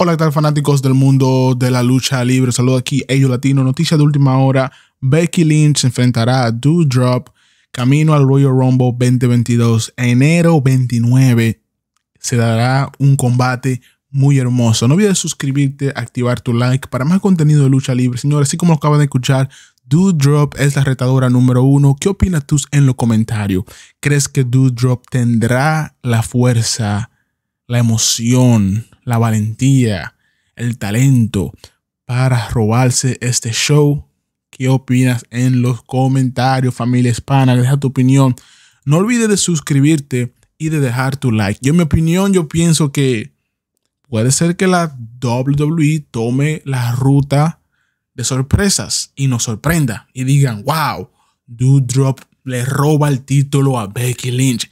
Hola, ¿qué tal fanáticos del mundo de la lucha libre? Saludo aquí, ellos Latino. Noticia de última hora. Becky Lynch se enfrentará a Drop camino al Royal Rumble 2022. Enero 29 se dará un combate muy hermoso. No olvides suscribirte, activar tu like para más contenido de lucha libre. Señores, así como lo acaban de escuchar, Drop es la retadora número uno. ¿Qué opinas tú en los comentarios? ¿Crees que Drop tendrá la fuerza, la emoción? la valentía, el talento para robarse este show. ¿Qué opinas en los comentarios, familia hispana? Deja tu opinión. No olvides de suscribirte y de dejar tu like. Yo, en mi opinión, yo pienso que puede ser que la WWE tome la ruta de sorpresas y nos sorprenda y digan, wow, Dude Drop le roba el título a Becky Lynch.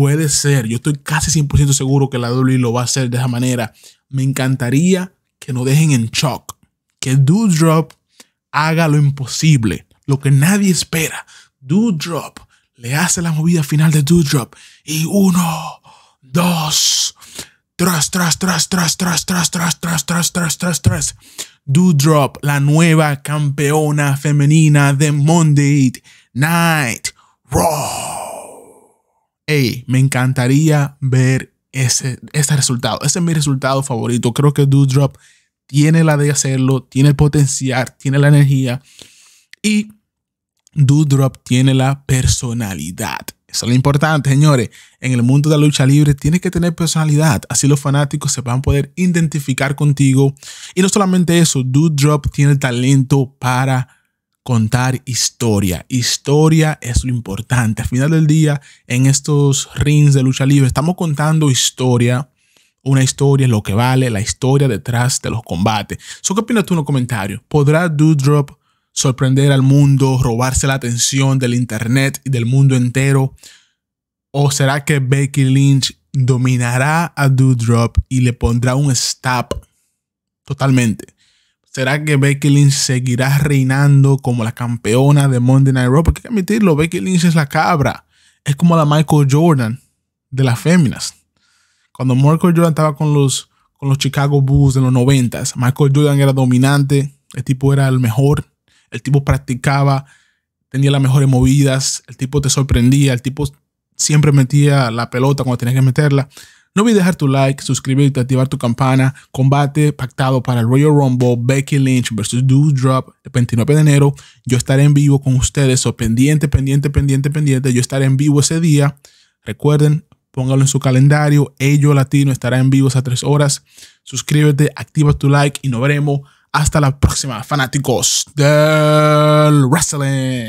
Puede ser, yo estoy casi 100% seguro que la W lo va a hacer de esa manera. Me encantaría que no dejen en shock, que Drop haga lo imposible, lo que nadie espera. Drop le hace la movida final de Drop y uno, dos, tras, tras, tras, tras, tras, tras, tras, tras, tras, tras, tras, tras. Drop, la nueva campeona femenina de Monday Night Raw hey, me encantaría ver ese, resultado. Ese es mi resultado favorito. Creo que drop tiene la de hacerlo, tiene el potencial, tiene la energía y drop tiene la personalidad. Eso es lo importante, señores. En el mundo de la lucha libre tienes que tener personalidad. Así los fanáticos se van a poder identificar contigo. Y no solamente eso, drop tiene el talento para contar historia. Historia es lo importante. Al final del día, en estos rings de lucha libre, estamos contando historia. Una historia es lo que vale, la historia detrás de los combates. ¿Qué opinas tú en los comentarios? ¿Podrá Doodrop sorprender al mundo, robarse la atención del Internet y del mundo entero? ¿O será que Becky Lynch dominará a Doodrop y le pondrá un stop totalmente? ¿Será que Becky Lynch seguirá reinando como la campeona de Monday Night Raw? Porque hay que admitirlo, Becky Lynch es la cabra. Es como la Michael Jordan de las féminas. Cuando Michael Jordan estaba con los, con los Chicago Bulls de los 90, Michael Jordan era dominante, el tipo era el mejor, el tipo practicaba, tenía las mejores movidas, el tipo te sorprendía, el tipo siempre metía la pelota cuando tenía que meterla. No olvides dejar tu like, suscribirte, activar tu campana. Combate pactado para el Royal Rumble, Becky Lynch versus Drop el 29 de enero. Yo estaré en vivo con ustedes, o pendiente, pendiente, pendiente, pendiente. Yo estaré en vivo ese día. Recuerden, póngalo en su calendario. Ello Latino estará en vivo a tres horas. Suscríbete, activa tu like y nos veremos. Hasta la próxima, fanáticos del wrestling.